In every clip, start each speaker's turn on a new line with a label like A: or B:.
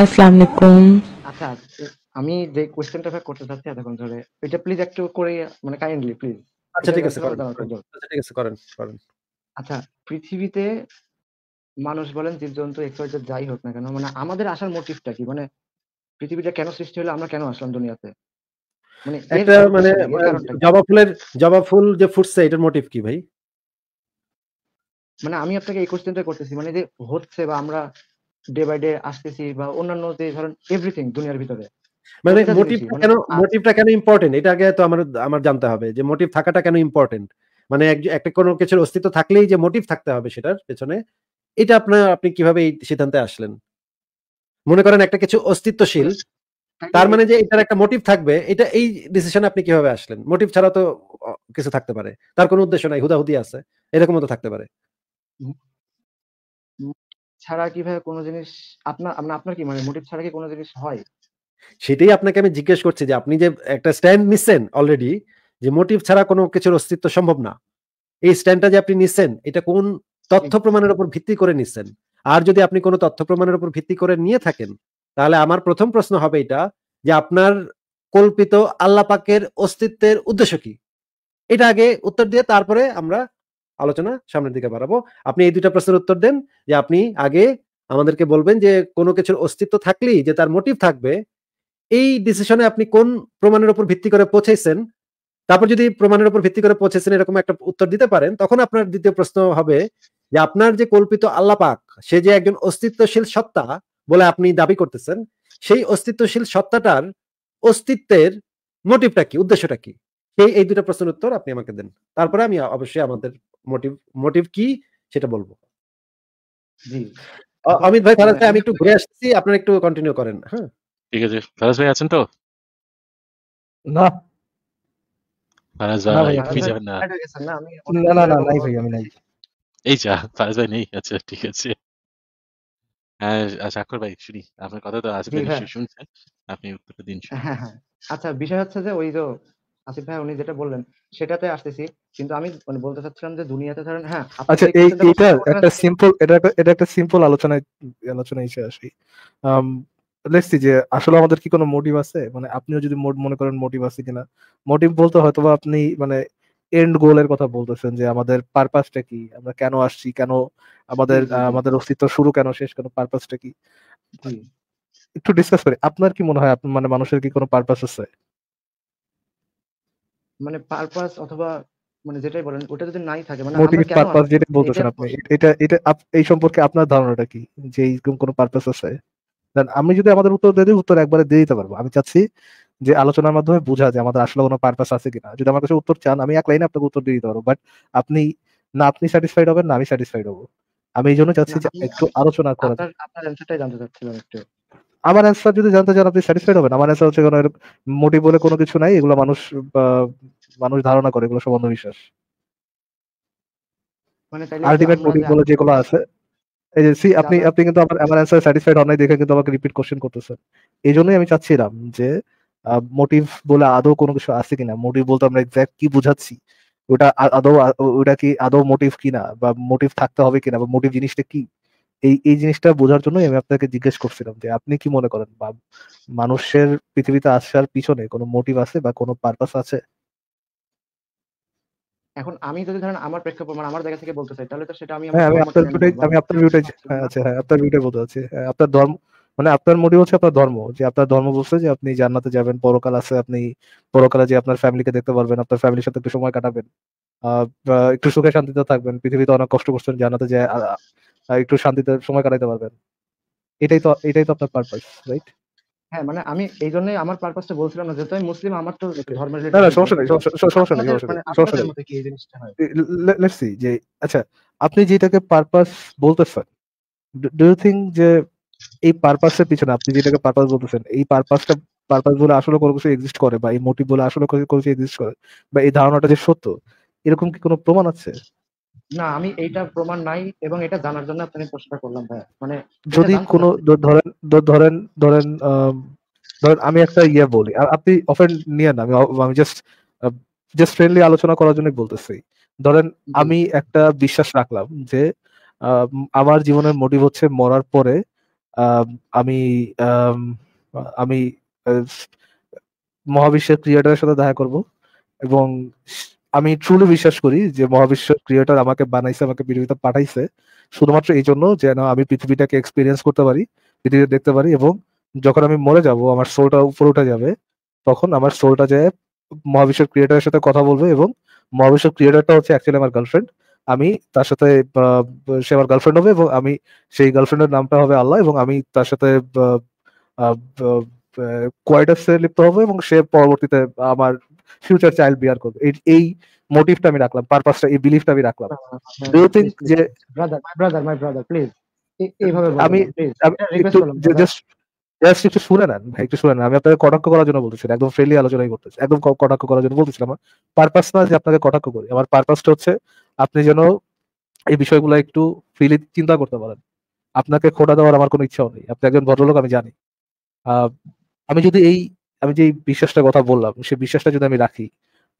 A: আসসালামু আলাইকুম আচ্ছা আমি যে কোশ্চেনটা করতে চাচ্ছি আচ্ছা, এতক্ষণ ধরে এটা প্লিজ একটু করে মানে কাইন্ডলি প্লিজ আচ্ছা ঠিক আছে করেন আচ্ছা ঠিক আছে করেন করেন আচ্ছা পৃথিবীতে মানুষ বলেন জীবজন্তু এক্সওয়াইজেড যাই হোক না কেন মানে আমাদের আসার মোটিভটা কি মানে পৃথিবীটা কেন সৃষ্টি হলো আমরা কেন আসলাম দুনিয়াতে মানে একটা মানে, মানে
B: জবা ফুলের জবা ফুল যে ফুটছে এটার মোটিভ কি ভাই
A: মানে আমি আপনাকে এই কোশ্চেনটা করতেছি মানে যে হচ্ছে বা আমরা ডে বাই ডে আসতেছি বা অন্যান্য যে ধরেন এভরিথিং দুনিয়ার ভিতরে
B: মানে মোটিভটা মানে কেন মোটিভটা কেন ইম্পর্টেন্ট এটা আগে তো আমার আমার জানতে হবে যে মোটিভ থাকাটা কেন ইম্পর্টেন্ট মানে একটা কোনো কিছুর অস্তিত্ব থাকলেই যে মোটিভ থাকতে হবে সেটার পেছনে এটা আপনার আপনি কিভাবে এই সিদ্ধান্তে আসলেন মনে করেন একটা কিছু অস্তিত্বশীল তার মানে যে এটার একটা মোটিভ থাকবে এটা এই ডিসিশন আপনি কিভাবে আসলেন মোটিভ ছাড়া তো কিছু থাকতে পারে তার কোনো উদ্দেশ্য নাই হুদাহুদি আছে এরকমও তো থাকতে পারে
A: ছাড়া কিভাবে কোনো জিনিস আপনার মানে আপনার কি মানে মোটিভ ছাড়া কি কোনো জিনিস হয়
B: সেটাই আপনাকে আমি জিজ্ঞেস করছি যে আপনি যে একটা স্ট্যান্ড নিছেন অলরেডি যে মোটিভ ছাড়া কোনো কিছুর অস্তিত্ব সম্ভব না এই স্ট্যান্ডটা যে আপনি নিছেন এটা কোন তথ্য প্রমাণের উপর ভিত্তি করে নিছেন আর যদি আপনি কোনো তথ্য প্রমাণের উপর ভিত্তি করে নিয়ে থাকেন তাহলে আমার প্রথম প্রশ্ন হবে এটা যে আপনার কল্পিত আল্লাপাকের অস্তিত্বের উদ্দেশ্য কি এটা আগে উত্তর দিয়ে তারপরে আমরা আলোচনা সামনের দিকে বাড়াবো আপনি এই দুটা প্রশ্নের উত্তর দেন যে আপনি আগে আমাদেরকে বলবেন যে কোনো কিছুর অস্তিত্ব থাকলেই যে তার মোটিভ থাকবে এই ডিসিশনে আপনি কোন প্রমাণের উপর ভিত্তি করে পৌঁছেছেন তারপর যদি প্রমাণের উপর ভিত্তি করে পৌঁছেছেন এরকম একটা উত্তর দিতে পারেন তখন আপনার দ্বিতীয় প্রশ্ন হবে যে আপনার যে কল্পিত আল্লাপাক সে যে একজন অস্তিত্বশীল সত্তা বলে আপনি দাবি করতেছেন সেই অস্তিত্বশীল সত্তাটার অস্তিত্বের মোটিভটা কি উদ্দেশ্যটা কি সেই এই দুটা প্রশ্নের উত্তর আপনি আমাকে দেন তারপরে আমি অবশ্যই আমাদের মোটিভ মোটিভ কি সেটা বলবো জি আচ্ছা, অমিত ভাই ফারাজ আচ্ছা, হ্যাঁ, ভাই আমি একটু ঘুরে আসছি আপনারা একটু কন্টিনিউ করেন হ্যাঁ
A: ঠিক আছে ফারাজ ভাই আছেন তো
B: না ফারাজ ভাই না না না না নাই ভাই আমি নাই
C: এই যা ফারাজ ভাই নেই আচ্ছা ঠিক আছে হ্যাঁ, ভাই শুনি আপনার কথা তো শুনছেন আপনি দিন হ্যাঁ,
A: আচ্ছা বিষয় হচ্ছে যে ওই যে আসিফ ভাই উনি যেটা বললেন সেটাতে আসতেছি কিন্তু আমি মানে বলতে চাচ্ছিলাম যে দুনিয়াতে ধরেন হ্যাঁ আচ্ছা এই এটা একটা
C: সিম্পল এটা এটা একটা সিম্পল আলোচনা আলোচনা এসে আসি লেখছি যে আসলে আমাদের কি কোনো মোটিভ আছে মানে আপনিও যদি মনে করেন মোটিভ আছে কিনা মোটিভ বলতে হয়তো আপনি মানে এন্ড কথা বলতেছেন যে আমাদের পারপাসটা কি আমরা কেন আসছি কেন আমাদের আমাদের অস্তিত্ব শুরু কেন শেষ কেন পারপাসটা কি একটু ডিসকাস করি আপনার কি মনে হয় মানে মানুষের কি কোনো পারপাস আছে
A: মানে পারপাস অথবা মানে যেটাই বলেন ওটা যদি নাই থাকে মানে মোটিভ পারপাস যেটা বলতেছেন আপনি
C: এটা এটা এই সম্পর্কে আপনার ধারণাটা কি যে এরকম কোনো পারপাস আছে আমি যদি আমাদের উত্তর দিয়ে দিই উত্তর একবারে দিয়ে দিতে পারবো আমি চাচ্ছি যে আলোচনার মাধ্যমে বোঝা যে আমাদের আসলে কোনো পারপাস আছে কিনা যদি আমার কাছে উত্তর চান আমি এক লাইনে আপনাকে উত্তর দিয়ে দিতে পারবো বাট আপনি না আপনি স্যাটিসফাইড হবেন না আমি স্যাটিসফাইড হবো আমি এই জন্য চাচ্ছি যে একটু আলোচনা করা
A: আপনার অ্যানসারটাই জানতে চাচ্ছিলাম একটু
C: আমার অ্যান্সার যদি জানতে চান আপনি স্যাটিসফাইড হবেন আমার অ্যান্সার হচ্ছে কোনো মোটিভ বলে কোনো কিছু নাই এগুলো মানুষ মানুষ ধারণা করে এগুলো সব অন্ধবিশ্বাস
A: মানে আলটিমেট মোটিভ বলে যেগুলো
C: আছে এই যে সি আপনি আপনি কিন্তু আমার আমার অ্যান্সার স্যাটিসফাইড দেখে কিন্তু আমাকে রিপিট কোশ্চেন করতেছেন এই জন্যই আমি চাচ্ছিলাম যে মোটিভ বলে আদৌ কোনো কিছু আছে কিনা মোটিভ বলতে আমরা এক্স্যাক্ট কি বুঝাচ্ছি ওটা আদৌ ওটা কি আদৌ মোটিভ কিনা বা মোটিভ থাকতে হবে কিনা বা মোটিভ জিনিসটা কি এই এই জিনিসটা বোঝার জন্যই আমি আপনাকে জিজ্ঞেস করছিলাম যে আপনি কি মনে করেন বা মানুষের পৃথিবীতে আসার পিছনে কোনো মোটিভ আছে বা কোনো পারপাস আছে
A: এখন আমি যদি ধরেন আমার প্রেক্ষাপট মানে আমার জায়গা থেকে বলতে চাই তাহলে তো সেটা আমি হ্যাঁ, আমি আপনার ভিউটাই আমি
C: আপনার ভিউটাই আছে হ্যাঁ আপনার ভিউটাই বলতে চাচ্ছি আপনার ধর্ম মানে আপনার মোটিভ হচ্ছে আপনার ধর্ম যে আপনার ধর্ম বলছে যে আপনি জান্নাতে যাবেন পরকাল আছে আপনি পরকালে যে আপনার ফ্যামিলিকে দেখতে পারবেন আপনার ফ্যামিলির সাথে একটু সময় কাটাবেন একটু সুখে শান্তিতে থাকবেন পৃথিবীতে অনেক কষ্ট করছেন জানাতে যে একটু শান্তিতে সময় কাটাতে পারবেন এটাই তো এটাই তো আপনার পারপাস রাইট
A: হ্যাঁ মানে আমি এই জন্যই আমার পারপাসটা বলছিলাম না যে আমি মুসলিম আমার তো ধর্মের না না সমস্যা নেই সমস্যা নেই সমস্যা নেই
C: মানে লেটস সি যে আচ্ছা আপনি যেটাকে পারপাস বলতেছেন ডু ইউ থিংক যে এই পারপাসের পিছনে আপনি যেটাকে পারপাস বলতেছেন এই পারপাসটা পারপাস গুলো আসলে কোনো কিছু এক্সিস্ট করে বা এই মোটিভ বলে আসলে কোনো কিছু এক্সিস্ট করে বা এই ধারণাটা যে সত্য এরকম কি কোনো প্রমাণ আছে
A: না আমি এইটা প্রমাণ নাই এবং এটা জানার জন্য আপনাকে প্রশ্নটা করলাম ভাইয়া মানে
C: যদি কোনো ধরেন ধরেন ধরেন ধরেন আমি একটা ইয়ে বলি আর আপনি অফেন্ড নিয়ে না আমি আমি জাস্ট জাস্ট ফ্রেন্ডলি আলোচনা করার জন্য বলতেছি ধরেন আমি একটা বিশ্বাস রাখলাম যে আমার জীবনের মোটিভ হচ্ছে মরার পরে আমি আমি মহাবিশ্বের ক্রিয়েটারের সাথে দেখা করব এবং আমি ট্রুলি বিশ্বাস করি যে মহাবিশ্ব ক্রিয়েটার আমাকে বানাইছে আমাকে পৃথিবীতে পাঠাইছে শুধুমাত্র এই জন্য যেন আমি পৃথিবীটাকে এক্সপিরিয়েন্স করতে পারি পৃথিবীতে দেখতে পারি এবং যখন আমি মরে যাব আমার সোলটা উপরে উঠে যাবে তখন আমার সোলটা যে মহাবিশ্বর ক্রিয়েটারের সাথে কথা বলবে এবং মহাবিশ্বর ক্রিয়েটারটা হচ্ছে অ্যাকচুয়ালি আমার গার্লফ্রেন্ড আমি তার সাথে সে আমার গার্লফ্রেন্ড হবে এবং আমি সেই গার্লফ্রেন্ডের নামটা হবে আল্লাহ এবং আমি তার সাথে কোয়ার্টার্সে লিপ্ত হবে এবং সে পরবর্তীতে আমার ফিউচার চাইল্ড বিয়ার করবে এই এই মোটিভটা আমি রাখলাম পারপাসটা এই বিলিফটা আমি রাখলাম ডু ইউ থিংক যে
A: brother my brother my brother please এইভাবে আমি একটু জাস্ট
C: জাস্ট একটু শুনে নেন ভাই একটু শুনে নেন আমি আপনাকে কটাক্ষ করার জন্য বলতেছি একদম ফ্রেন্ডলি আলোচনাই করতেছি একদম কটাক্ষ করার জন্য বলতেছিলাম আমার পারপাস না যে আপনাকে কটাক্ষ করি আমার পারপাসটা হচ্ছে আপনি যেন এই বিষয়গুলো একটু ফ্রিলি চিন্তা করতে পারেন আপনাকে খোটা দেওয়ার আমার কোনো ইচ্ছাও নেই আপনি একজন ভদ্রলোক আমি জানি আমি যদি এই আমি যে বিশ্বাসটার কথা বললাম সে বিশ্বাসটা যদি আমি রাখি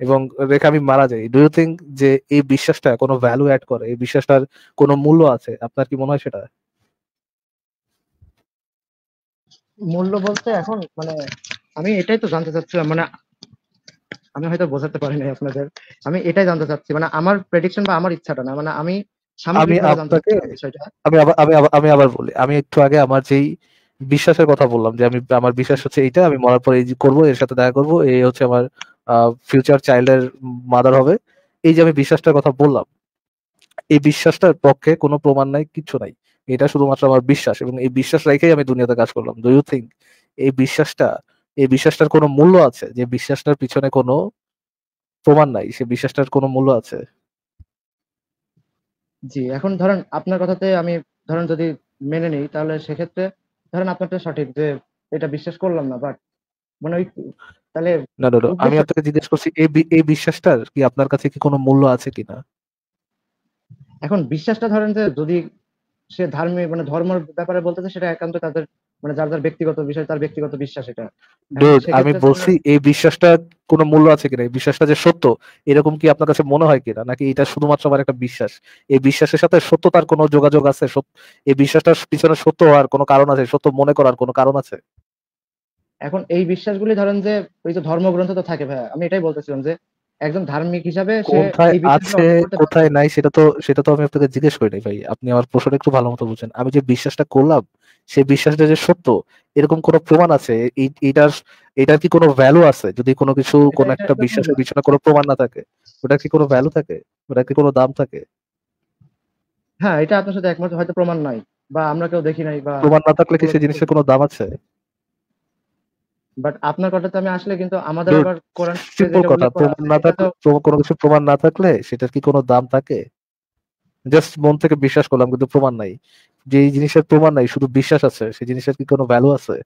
C: এবং রেখে আমি মারা যাই ডু ইউ থিঙ্ক যে এই বিশ্বাসটা কোনো ভ্যালু অ্যাড করে এই বিশ্বাসটার কোনো মূল্য আছে আপনার কি মনে হয় সেটা
A: মূল্য বলতে এখন মানে আমি এটাই তো জানতে চাচ্ছিলাম মানে আমি হয়তো বোঝাতে পারি নাই আপনাদের আমি এটাই জানতে চাচ্ছি মানে আমার প্রেডিকশন বা আমার ইচ্ছাটা না মানে আমি আমি আপনাকে
C: আমি আমি আমি আবার বলি আমি একটু আগে আমার যেই বিশ্বাসের কথা বললাম যে আমি আমার বিশ্বাস হচ্ছে এইটা আমি মরার পরে এই করবো এর সাথে দেখা করবো এই হচ্ছে আমার ফিউচার চাইল্ডের মাদার হবে এই যে আমি বিশ্বাসটার কথা বললাম এই বিশ্বাসটার পক্ষে কোনো প্রমাণ নাই কিছু নাই এটা শুধুমাত্র আমার বিশ্বাস এবং এই বিশ্বাস রেখেই আমি দুনিয়াতে কাজ করলাম ডু ইউ থিঙ্ক এই বিশ্বাসটা এই বিশ্বাসটার কোনো মূল্য আছে যে বিশ্বাসটার পিছনে কোনো প্রমাণ নাই সে বিশ্বাসটার কোনো মূল্য আছে
A: জি এখন ধরেন আপনার কথাতে আমি ধরেন যদি মেনে নিই তাহলে সেক্ষেত্রে ধরেন আপনারটা সঠিক যে এটা বিশ্বাস করলাম না বাট মানে ওই তাহলে
C: না না আমি আপনাকে জিজ্ঞেস করছি এই এই বিশ্বাসটার কি আপনার কাছে কি কোনো মূল্য আছে কিনা
A: এখন বিশ্বাসটা ধরেন যে যদি সে ধার্মিক মানে ধর্মের ব্যাপারে বলতেছে সেটা একান্ত তাদের মানে যার যার ব্যক্তিগত বিষয় তার ব্যক্তিগত বিশ্বাস এটা হ্যাঁ, আমি বলছি
C: এই বিশ্বাসটা কোনো মূল্য আছে কিনা এই বিশ্বাসটা যে সত্য এরকম কি আপনার কাছে মনে হয় কিনা নাকি এটা শুধুমাত্র আমার একটা বিশ্বাস এই বিশ্বাসের সাথে সত্যতার কোনো যোগাযোগ আছে এই বিশ্বাসটার পিছনে সত্য হওয়ার কোনো কারণ আছে সত্য মনে করার কোনো কারণ আছে
A: এখন এই বিশ্বাসগুলি ধরেন যে ওই যে ধর্মগ্রন্থ তো থাকে ভাইয়া আমি এটাই বলতেছিলাম যে একজন ধার্মিক হিসাবে কোথায় আছে
C: কোথায় নাই সেটা তো সেটা তো আমি আপনাকে জিজ্ঞেস করি নাই ভাই আপনি আমার প্রশ্নটা একটু ভালো মতো বুঝছেন আমি যে বিশ্বাসটা করলাম সে বিশ্বাসটা যে সত্য এরকম কোন প্রমাণ আছে এটার এটার কি কোনো ভ্যালু আছে যদি কোনো কিছু কোন একটা বিশ্বাসের পিছনে কোনো প্রমাণ না থাকে ওটা কি কোনো ভ্যালু থাকে ওটা কি কোনো দাম থাকে
A: হ্যাঁ এটা আপনার সাথে একমত হয়তো প্রমাণ নাই বা আমরা কেউ দেখি নাই বা প্রমাণ না থাকলে কি সেই জিনিসের কোনো দাম আছে বাট আপনার কথা তো আমি আসলে কিন্তু আমাদের আবার কোরআন সিম্পল কথা প্রমাণ
C: না থাকলে কোনো কিছু প্রমাণ না থাকলে সেটার কি কোনো দাম থাকে জাস্ট মন থেকে বিশ্বাস করলাম কিন্তু প্রমাণ নাই যে জিনিসের প্রমাণ নাই শুধু বিশ্বাস আছে সেই জিনিসের কি কোনো ভ্যালু আছে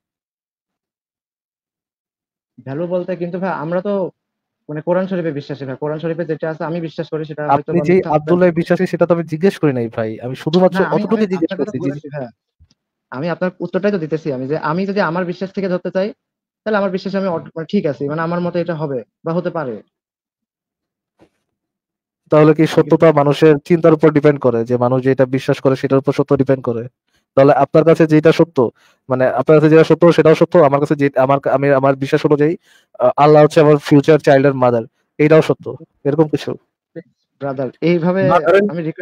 A: ভ্যালু বলতে কিন্তু ভাই আমরা তো মানে কোরআন শরীফে বিশ্বাসী ভাই কোরআন শরীফে যেটা আছে আমি বিশ্বাস করি সেটা আপনি যে আব্দুল্লাহ
C: বিশ্বাসী সেটা তো আমি জিজ্ঞেস করি নাই ভাই আমি শুধুমাত্র অতটুকু জিজ্ঞেস করছি
A: আমি আপনার উত্তরটাই তো দিতেছি আমি যে আমি যদি আমার বিশ্বাস থেকে ধরতে চাই তাহলে আমার বিশ্বাস আমি মানে ঠিক আছি মানে আমার মতে এটা হবে বা হতে পারে
C: তাহলে কি সত্যতা মানুষের চিন্তার উপর ডিপেন্ড করে যে মানুষ যেটা বিশ্বাস করে সেটার উপর সত্য ডিপেন্ড করে তাহলে আপনার কাছে যেটা সত্য মানে আপনার কাছে যেটা সত্য সেটাও সত্য আমার কাছে যে আমার আমি আমার বিশ্বাস অনুযায়ী আল্লাহ হচ্ছে আমার ফিউচার চাইল্ডের মাদার এটাও সত্য এরকম
B: কিছু ব্রাদার এইভাবে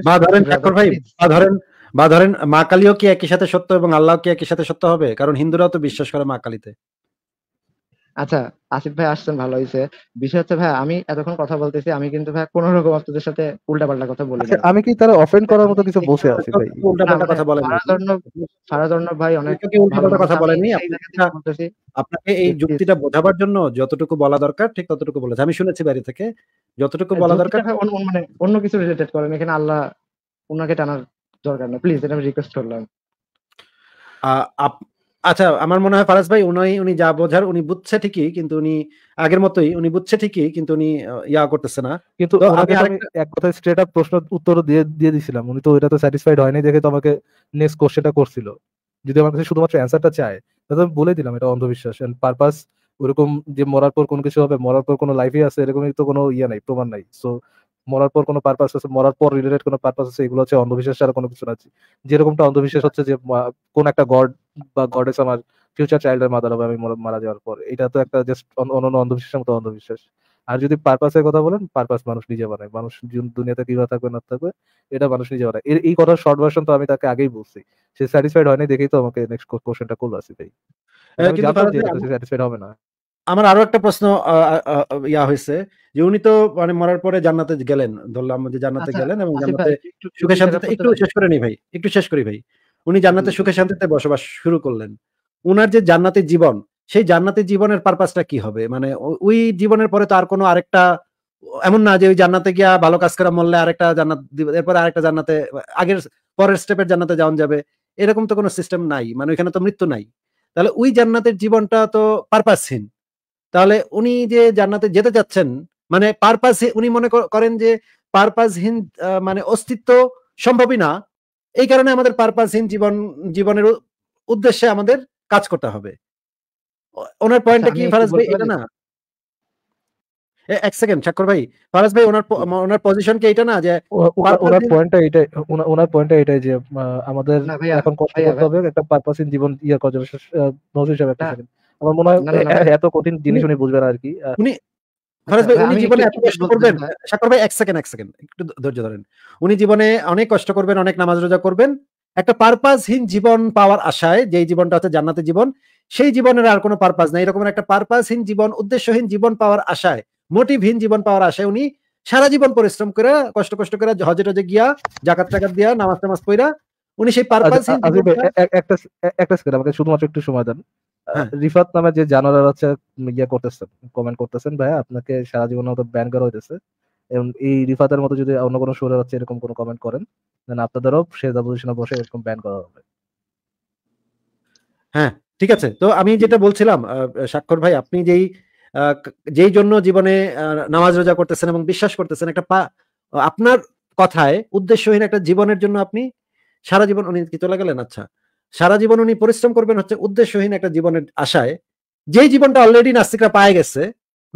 B: মা ধরেন ঠাকুর ভাই মা ধরেন বা ধরেন মা কালীও কি একই সাথে সত্য এবং আল্লাহ কি একই সাথে সত্য হবে কারণ হিন্দুরাও তো বিশ্বাস করে মা কালীতে
A: আচ্ছা আসিফ ভাই আসছেন ভালো হয়েছে বিষয় হচ্ছে ভাই আমি এতক্ষণ কথা বলতেছি আমি কিন্তু ভাই কোন রকম আপনাদের সাথে উল্টাপাল্টা কথা বলি আচ্ছা, আমি
C: কি তারা অফেন্ড করার মতো কিছু বসে আছি ভাই উল্টাপাল্টা
B: কথা বলেন ফারাজর্ণব ভাই অনেক কি উল্টাপাল্টা কথা বলেননি আপনাকে এই যুক্তিটা বোঝাবার জন্য যতটুকু বলা দরকার ঠিক ততটুকু বলেছে আমি শুনেছি বাড়ি থেকে যতটুকু বলা দরকার
A: মানে অন্য কিছু রিলেটেড করেন এখানে আল্লাহ ওনাকে
B: টানার দরকার না প্লিজ এটা আমি রিকোয়েস্ট করলাম আচ্ছা আমার মনে হয় ফারাজ ভাই উনি উনি যা বোঝার উনি বুঝছে ঠিকই কিন্তু উনি আগের মতোই উনি বুঝছে ঠিকই কিন্তু উনি ইয়া করতেছে না কিন্তু আমি
C: এক কথা স্ট্রেট আপ প্রশ্ন উত্তর দিয়ে দিয়ে দিছিলাম উনি তো ওইটা তো স্যাটিসফাইড হয়নি দেখে তো আমাকে নেক্সট কোশ্চেনটা করছিল যদি আমার কাছে শুধুমাত্র অ্যানসারটা চায় তাহলে আমি বলে দিলাম এটা অন্ধবিশ্বাস এন্ড পারপাস ওরকম যে মরার পর কোনো কিছু হবে মরার পর কোনো লাইফই আছে এরকমই তো কোনো ইয়া নাই প্রমাণ নাই সো মরার পর কোনো পারপাস আছে মরার পর রিলেটেড কোনো পারপাস আছে এগুলো হচ্ছে অন্ধবিশ্বাস ছাড়া কোনো কিছু না যেরকমটা অন্ধবিশ্বাস হচ্ছে যে কোন একটা গড বা গডেস আমার ফিউচার চাইল্ডের মাদার হবে আমি মারা যাওয়ার পর এটা তো একটা জাস্ট অন্য অন্ধবিশ্বাসের মতো অন্ধবিশ্বাস আর যদি পারপাসের কথা বলেন পারপাস মানুষ নিজে বানায় মানুষ দুনিয়াতে কিভাবে থাকবে না থাকবে এটা মানুষ নিজে বানায় এই কথার শর্ট ভার্সন তো আমি তাকে আগেই বলছি সে স্যাটিসফাইড হয়নি দেখেই তো আমাকে নেক্সট কোশ্চেনটা করলো আসি তাই স্যাটিসফাইড হবে না
B: আমার আরো একটা প্রশ্ন ইয়া হয়েছে যে উনি তো মানে মরার পরে জান্নাতে গেলেন ধরলাম যে জান্নাতে আচ্ছা, গেলেন এবং আচ্ছা জান্নাতে সুখে শান্তিতে একটু শেষ করে নি ভাই একটু শেষ করি ভাই উনি জান্নাতে সুখে শান্তিতে বসবাস শুরু করলেন উনার যে জান্নাতের জীবন সেই জান্নাতের জীবনের পারপাসটা কি হবে মানে ওই জীবনের পরে তো আর কোনো আরেকটা এমন না যে ওই জান্নাতে গিয়া ভালো কাজ করা মরলে আরেকটা জান্নাত এরপরে আরেকটা জান্নাতে আগের পরের স্টেপের জান্নাতে যাওয়া যাবে এরকম তো কোনো সিস্টেম নাই মানে ওইখানে তো মৃত্যু নাই তাহলে ওই জান্নাতের জীবনটা তো পারপাসহীন তাহলে উনি যে জান্নাতে যেতে যাচ্ছেন মানে পারপাস উনি মনে করেন যে পারপাসহীন মানে অস্তিত্ব সম্ভবই না এই কারণে আমাদের পারপাসহীন জীবন জীবনের উদ্দেশ্যে আমাদের কাজ করতে হবে ওনার পয়েন্টটা আচ্ছা, কি ফারাজ ভাই এটা না এক সেকেন্ড ঠাকুর ভাই ফারাজ ভাই ওনার ওনার পজিশন কি এটা না যে ওনার
C: পয়েন্টটা এটাই ওনার পয়েন্টটা এটাই যে আমাদের এখন কষ্ট ইয়ে করতে হবে একটা পারপাসহীন জীবন ইয়ার কজন
B: নজর হিসাবে একটা সেকেন্ড আমার মনে হয় এত কঠিন জিনিস উনি বুঝবেন আর কি উনি ধরেন ভাই আচ্ছা, উনি জীবনে এত কষ্ট করবেন সাকর ভাই এক সেকেন্ড এক সেকেন্ড একটু ধৈর্য ধরেন উনি জীবনে অনেক কষ্ট করবেন অনেক নামাজ রোজা করবেন একটা পারপাসহীন জীবন পাওয়ার আশায় যে জীবনটা হচ্ছে জান্নাতের জীবন সেই জীবনের আর কোনো পারপাস নাই এরকম একটা পারপাসহীন জীবন উদ্দেশ্যহীন জীবন পাওয়ার আশায় মোটিভহীন জীবন পাওয়ার আশায় উনি সারা জীবন পরিশ্রম করে কষ্ট কষ্ট করে হজে টজে গিয়া জাকাত টাকাত দিয়া নামাজ টামাজ পইরা উনি সেই পারপাসহীন আচ্ছা,
C: একটা একটা আমাকে শুধুমাত্র একটু সময় দেন রিফাত নামে যে জানোয়ার ইয়ে করতেছেন কমেন্ট করতেছেন ভাইয়া আপনাকে সারা জীবন মতো ব্যান করা হইতেছে এবং এই রিফাতের মতো যদি অন্য কোনো এরকম কোনো কমেন্ট করেন দেন
B: আপনাদেরও বসে এরকম ব্যান করা হবে হ্যাঁ ঠিক আছে তো আমি যেটা বলছিলাম স্বাক্ষর ভাই আপনি যেই যেই জন্য জীবনে নামাজ রোজা করতেছেন এবং বিশ্বাস করতেছেন একটা পা আপনার কথায় উদ্দেশ্যহীন একটা জীবনের জন্য আপনি সারা জীবন উনি লাগালেন চলে গেলেন আচ্ছা সারা জীবন উনি পরিশ্রম করবেন হচ্ছে উদ্দেশ্যহীন একটা জীবনের আশায় যে জীবনটা অলরেডি নাস্তিকরা পায় গেছে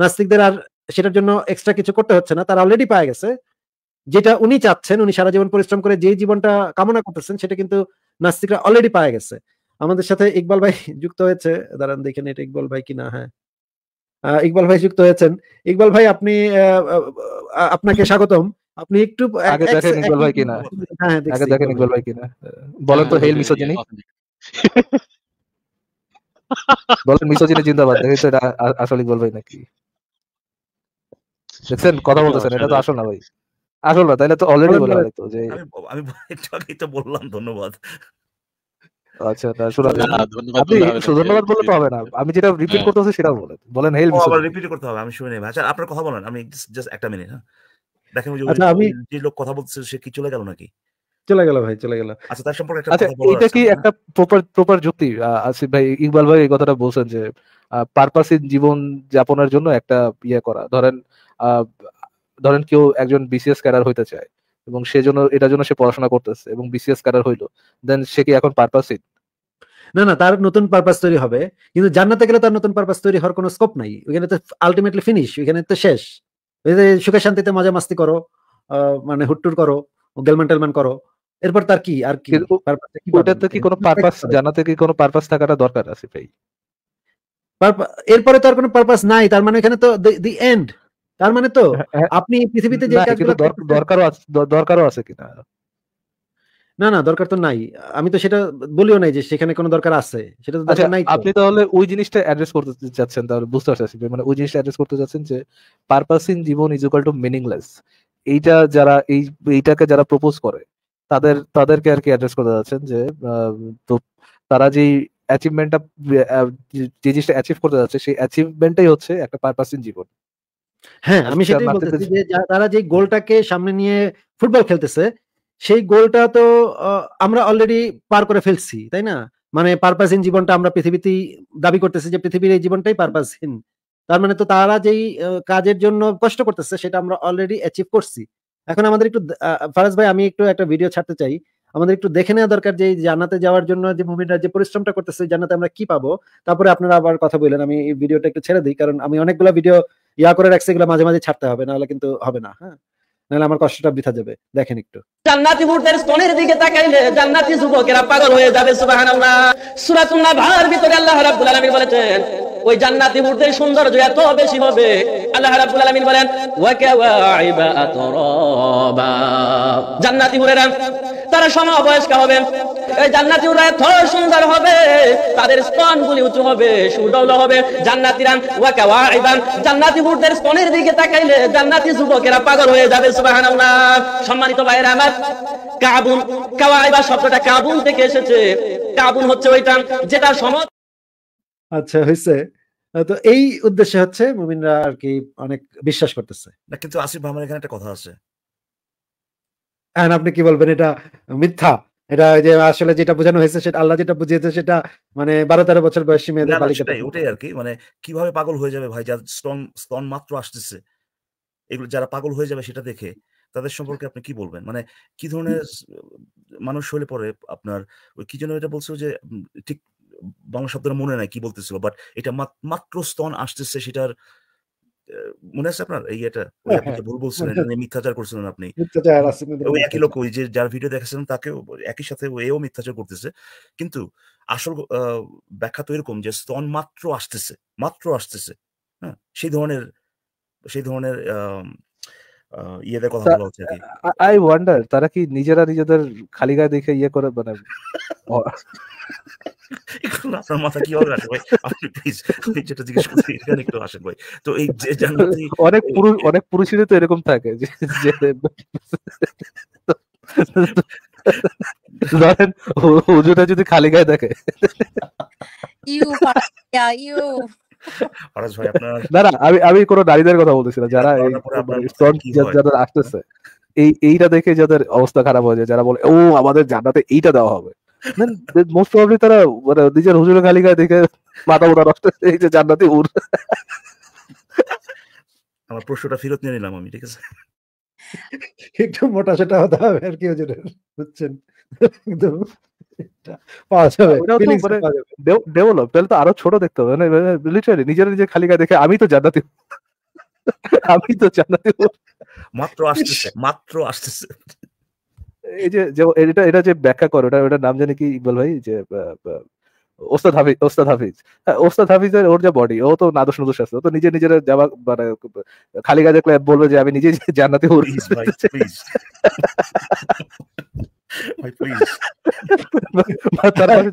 B: নাস্তিকদের আর সেটার জন্য এক্সট্রা কিছু করতে হচ্ছে না তারা অলরেডি পায় গেছে যেটা উনি চাচ্ছেন উনি সারা জীবন পরিশ্রম করে যে জীবনটা কামনা করতেছেন সেটা কিন্তু নাস্তিকরা অলরেডি পায় গেছে আমাদের সাথে ইকবাল ভাই যুক্ত হয়েছে দাঁড়ান দেখেন এটা ইকবাল ভাই কিনা হ্যাঁ ইকবাল ভাই যুক্ত হয়েছেন ইকবাল ভাই আপনি আপনাকে স্বাগতম আপনি একটু আগে দেখেন ইকবাল ভাই কিনা হ্যাঁ, আগে দেখেন ইকবাল ভাই
C: কিনা বলেন তো হেল মিসোজিনি বলেন মিসোজিনি জিন্দাবাদ দেখেন তো এটা আসল ইকবাল ভাই নাকি দেখছেন কথা বলতেছেন এটা তো আসল না ভাই আসল না তাইলে তো অলরেডি বলা হতো
D: যে আমি একটু আগেই তো বললাম ধন্যবাদ
C: আচ্ছা না ধন্যবাদ বললে হবে না আমি যেটা রিপিট হ্যাঁ। করতেছি সেটাও বলেন বলেন হেল মিসোজিনি
D: রিপিট করতে হবে আমি শুনে ভাই আচ্ছা আপনার কথা বলেন আমি জাস্ট একটা মিনিট হ্যাঁ আচ্ছা, যে লোক কথা সে কি চলে গেল নাকি
C: চলে গেল ভাই চলে গেল
D: আচ্ছা তার সম্পর্কে একটা আচ্ছা, এটা কি
C: একটা প্রপার প্রপার যুক্তি আসিফ ভাই ইকবাল ভাই এই কথাটা বলছেন যে জীবন যাপনের জন্য একটা ইয়ে করা ধরেন ধরেন কেউ একজন বিসিএস ক্যাডার হইতে চায় এবং সেজন্য এটার জন্য সে পড়াশোনা করতেছে
B: এবং বিসিএস ক্যাডার হইলো দেন সে কি এখন পারপাস ইন না না তার নতুন পারপাস তৈরি হবে কিন্তু জান্নাতে গেলে তার নতুন পারপাস তৈরি হওয়ার কোনো স্কোপ নাই ওইখানে তো আলটিমেটলি ফিনিশ ওইখানে তো শেষ সুখে শান্তিতে মজা মাস্তি করো মানে হুট্টুর করো গেলমান টেলমান করো এরপর তার কি আর কি ওটা তো কি কোনো পারপাস জানাতে কি কোনো পারপাস থাকাটা দরকার আছে ভাই এরপরে তো আর কোনো পারপাস নাই তার মানে এখানে তো দি এন্ড তার মানে তো হ্যাঁ, হ্যাঁ। আপনি পৃথিবীতে যে দরকারও আছে দরকারও আছে কিনা না না দরকার তো নাই আমি তো সেটা বলিও নাই যে সেখানে কোনো দরকার আছে সেটা তো আচ্ছা, দরকার নাই আপনি তাহলে ওই জিনিসটা অ্যাড্রেস করতে চাচ্ছেন তাহলে বুঝতে পারছি মানে ওই জিনিসটা অ্যাড্রেস করতে চাচ্ছেন যে পারপাস
C: ইন জীবন ইজ ইকুয়াল টু মিনিংলেস এইটা যারা এই এইটাকে যারা প্রপোজ করে তাদের তাদেরকে আর কি অ্যাড্রেস করতে যাচ্ছেন যে তো তারা যে অ্যাচিভমেন্টটা যে জিনিসটা অ্যাচিভ করতে যাচ্ছে সেই অ্যাচিভমেন্টটাই হচ্ছে একটা পারপাস ইন জীবন হ্যাঁ আমি আচ্ছা, সেটাই বলতেছি যে
B: তারা যে গোলটাকে সামনে নিয়ে ফুটবল খেলতেছে সেই গোলটা তো আমরা অলরেডি পার করে ফেলছি তাই না মানে পারপাসহীন জীবনটা আমরা পৃথিবীতেই দাবি করতেছি যে পৃথিবীর এই জীবনটাই পারপাসহীন তার মানে তো তারা যেই কাজের জন্য কষ্ট করতেছে সেটা আমরা অলরেডি অ্যাচিভ করছি এখন আমাদের একটু ফারাজ ভাই আমি একটু একটা ভিডিও ছাড়তে চাই আমাদের একটু দেখে নেওয়া দরকার যে জানাতে যাওয়ার জন্য যে মুভিটা যে পরিশ্রমটা করতেছে জানাতে আমরা কি পাবো তারপরে আপনারা আবার কথা বললেন আমি এই ভিডিওটা একটু ছেড়ে দিই কারণ আমি অনেকগুলো ভিডিও ইয়া করে রাখছি এগুলো মাঝে মাঝে ছাড়তে হবে না হলে কিন্তু হবে না হ্যাঁ নাহলে আমার কষ্টটা বৃথা যাবে দেখেন একটু
E: জান্নাতি উটের স্তনের দিকে তাকাইলে জান্নাতি যুবকেরা পাগল হয়ে যাবে সুবহানাল্লাহ সূরাতুন নাভার ভিতরে আল্লাহ রাব্বুল আলামিন বলেছেন ওই জান্নাতি উটের সৌন্দর্য এত বেশি হবে আল্লাহ রাব্বুল আলামিন বলেন
D: ওয়া কাওয়াইবা আতরাবা জান্নাতি হুরেরা
E: তারা সমবয়স্ক হবে এই জান্নাতি উটেরা এত সুন্দর হবে তাদের স্তনগুলি উঁচু হবে সুডৌল হবে জান্নাতিরা ওয়া কাওয়াইবা জান্নাতি হুরদের স্তনের দিকে তাকাইলে
D: জান্নাতি যুবকেরা পাগল হয়ে যাবে সুবহানাল্লাহ সম্মানিত ভাইরা আমার কাবুল কাওয়াইবা শব্দটা কাবুল থেকে এসেছে কাবুল হচ্ছে ওইটা যেটা সম
B: আচ্ছা হয়েছে তো এই উদ্দেশ্যে হচ্ছে মুমিনরা আর কি অনেক বিশ্বাস করতেছে
D: না কিন্তু আসিফ আমার এখানে একটা কথা আছে
B: হ্যাঁ আপনি কি বলবেন এটা মিথ্যা এটা যে আসলে যেটা বোঝানো হয়েছে সেটা আল্লাহ যেটা বুঝিয়েছে সেটা মানে বারো তেরো বছর বয়সী মেয়েদের বালিকা ওটাই
D: আর কি মানে কিভাবে পাগল হয়ে যাবে ভাই যার স্তন স্তন মাত্র আসতেছে এগুলো যারা পাগল হয়ে যাবে সেটা দেখে তাদের সম্পর্কে আপনি কি বলবেন মানে কি ধরনের মানুষ হলে পরে আপনার ওই কি জন্য এটা বলছো যে ঠিক বাংলা শব্দটা মনে নাই কি বলতেছিল বাট এটা মাত্র স্তন আসতেছে সেটার মনে আছে আপনার এই এটা হ্যাঁ, হ্যাঁ। ভুল বলছিলেন হ্যাঁ, মিথ্যাচার করছিলেন আপনি ওই একই লোক ওই যে যার ভিডিও দেখাছিলেন তাকেও একই সাথে এও মিথ্যাচার করতেছে কিন্তু আসল ব্যাখ্যা তো এরকম যে স্তন মাত্র আসতেছে মাত্র আসতেছে হ্যাঁ সেই ধরনের সেই ধরনের আহ ইয়েদের কথা বলা হচ্ছে
C: আই ওয়ান্ডার তারা কি নিজেরা নিজেদের খালি গায়ে দেখে ইয়ে করে মানে অনেক পুরুষ অনেক তো এরকম থাকে ধরেন যদি খালি গায়ে দেখে না না আমি আমি কোনো নারীদের কথা বলতেছিলাম যারা যারা মানে আসতেছে এই এইটা দেখে যাদের অবস্থা খারাপ হয়ে যায় যারা বলে ও আমাদের এইটা দেওয়া হবে মোস্ট প্রবলি তারা মানে নিজের হুজুর খালি দেখে
B: মাথা মোটা নষ্ট এই যে জান্নাতি উর
D: আমার প্রশ্নটা ফেরত নিয়ে নিলাম আমি ঠিক আছে
B: একটু মোটা সেটা হতে হবে আর কি বুঝছেন একদম
D: হ্যাঁ, মানে আরো
C: ছোট দেখতে হবে মানে লিটারালি মানে, নিজের নিজের খালি গা দেখে আমি তো জানাতে আমি তো জানাতে
D: মাত্র আসতেছে মাত্র আসতেছে
C: এই যে এটা এটা যে ব্যাখ্যা করে ওটা ওটার নাম জানি কি ইকবাল ভাই যে ওস্তাদ হাফিজ ওস্তাদ হাফিজ হ্যাঁ, ওস্তাদ হাফিজের ওর যা বডি ও তো নাদুস নাদুস আসতো তো নিজে নিজের জামা মানে খালি গায়ে দেখলে বলবে যে আমি নিজে জান্নাতে উড়ে ভাই প্লিজ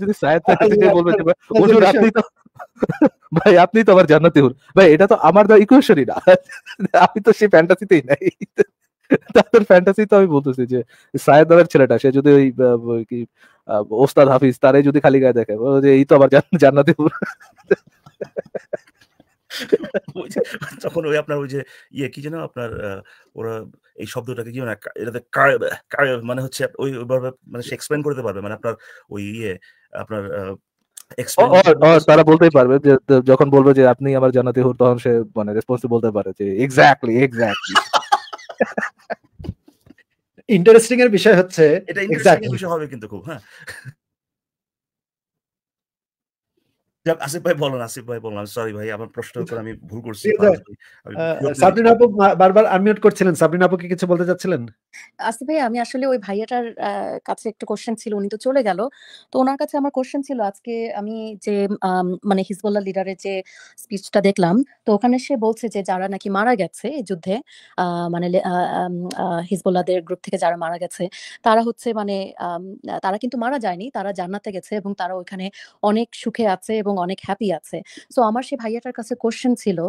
C: যদি সায়েদ থাকে বলবে যে হুজুর আপনি তো ভাই আপনি তো জান্নাতি হুর ভাই এটা তো আমার দা ইকুয়েশনই না আমি তো সেই ফ্যান্টাসিতেই নাই তাদের ফ্যান্টাসি তো আমি বলতেছি যে সায়েদ দাদার ছেলেটা সে যদি ওই কি ওস্তাদ হাফিজ তারে যদি খালি গায়ে দেখে যে এই তো আবার জান্নাতি হুর
D: তখন ওই আপনার ওই যে ইয়ে কি যেন আপনার ওরা এই শব্দটাকে কি মানে এটাতে মানে হচ্ছে ওইভাবে মানে সে এক্সপ্লেন করতে পারবে মানে আপনার ওই ইয়ে আপনার
C: তারা বলতেই পারবে যে যখন বলবে যে আপনি আমার জানাতে হন তখন সে মানে রেসপন্স বলতে পারে যে এক্স্যাক্টলি
B: এক্স্যাক্টলি ইন্টারেস্টিং এর বিষয় হচ্ছে এটা ইন্টারেস্টিং বিষয়
D: হবে কিন্তু খুব হ্যাঁ আসিফ ভাই বলেন আসিফ ভাই বলেন সরি ভাই আমার প্রশ্ন আমি ভুল করছি সাবরিন
B: আপু বারবার আনমিউট করছিলেন সাবরিন কিছু বলতে যাচ্ছিলেন
E: আসিফ ভাই আমি আসলে ওই ভাইয়াটার কাছে একটা কোশ্চেন ছিল উনি তো চলে গেল তো ওনার কাছে আমার কোশ্চেন ছিল আজকে আমি যে মানে হিজবুল্লাহ লিডারের যে স্পিচটা দেখলাম তো ওখানে সে বলছে যে যারা নাকি মারা গেছে এই যুদ্ধে মানে হিজবুল্লাহদের গ্রুপ থেকে যারা মারা গেছে তারা হচ্ছে মানে তারা কিন্তু মারা যায়নি তারা জান্নাতে গেছে এবং তারা ওখানে অনেক সুখে আছে এবং এবং অনেক হ্যাপি আছে সো আমার সেই ভাইয়াটার কাছে কোশ্চেন ছিল